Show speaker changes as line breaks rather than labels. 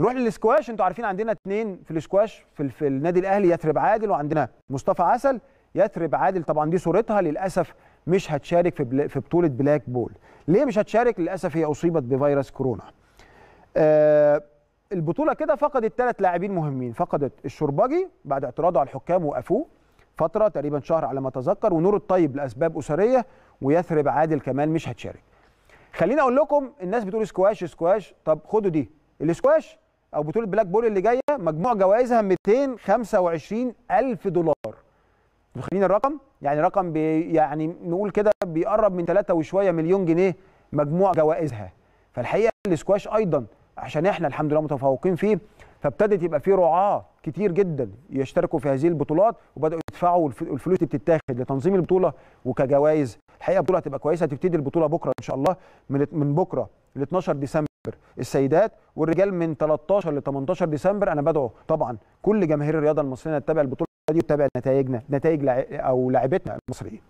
نروح للسكواش انتوا عارفين عندنا اثنين في السكواش في, في النادي الاهلي يثرب عادل وعندنا مصطفى عسل يثرب عادل طبعا دي صورتها للاسف مش هتشارك في بل... في بطوله بلاك بول ليه مش هتشارك للاسف هي اصيبت بفيروس كورونا آه البطوله كده فقدت ثلاث لاعبين مهمين فقدت الشربجي بعد اعتراضه على الحكام وقفوه فتره تقريبا شهر على ما اتذكر ونور الطيب لاسباب اسريه ويثرب عادل كمان مش هتشارك خليني اقول لكم الناس بتقول سكواش سكواش طب خدوا دي السكواش او بطوله بلاك بول اللي جايه مجموع جوائزها 225 الف دولار متخيلين الرقم يعني رقم بي يعني نقول كده بيقرب من 3 وشويه مليون جنيه مجموع جوائزها فالحقيقه السكواش ايضا عشان احنا الحمد لله متفوقين فيه فابتدت يبقى فيه رعاه كتير جدا يشتركوا في هذه البطولات وبداوا يدفعوا الفلوس اللي بتتاخد لتنظيم البطوله وكجوائز الحقيقه البطوله هتبقى كويسه هتبتدي البطوله بكره ان شاء الله من من بكره ل 12 ديسمبر السيدات والرجال من 13 ل 18 ديسمبر انا بدعو طبعا كل جماهير الرياضه المصريه تتابع البطوله دي وتتابع نتائجنا نتائج او لاعبتنا المصريين